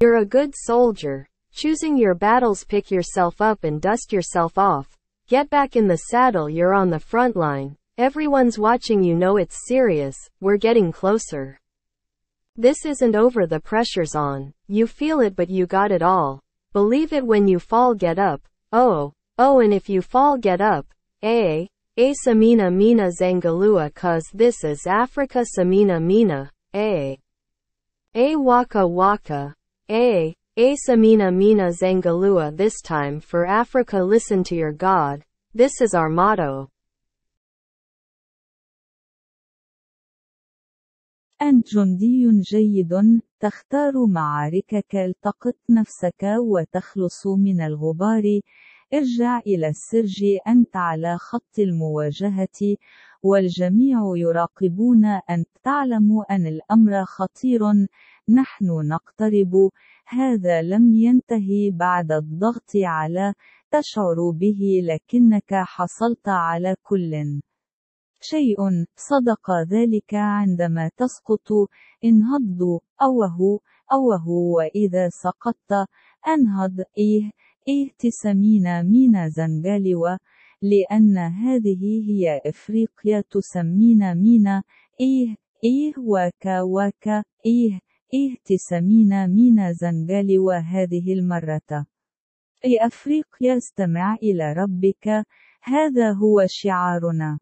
You're a good soldier. Choosing your battles pick yourself up and dust yourself off. Get back in the saddle you're on the front line. Everyone's watching you know it's serious, we're getting closer. This isn't over the pressure's on. You feel it but you got it all. Believe it when you fall get up. Oh. Oh and if you fall get up. A, a Samina Mina Zangalua cause this is Africa Samina Mina. A, a Waka Waka. A. Asamina Mina Zangalua this time for Africa listen to your God, this is our motto. أنت جندي جيد تختار معاركك التقط نفسك وتخلص من الغبار ارجع إلى السرج أنت على خط المواجهة والجميع يراقبون أنت تعلم أن الأمر خطير نحن نقترب هذا لم ينتهي بعد الضغط على تشعر به لكنك حصلت على كل شيء صدق ذلك عندما تسقط انهض اوه اوه واذا سقطت انهض ايه ايه تسمين مينا زنجالوا لأن هذه هي إفريقيا تسمين مينا إيه إيه وكا وكا إيه تسمينا مينا زنجالي وهذه المرة أي أفريقيا استمع إلى ربك هذا هو شعارنا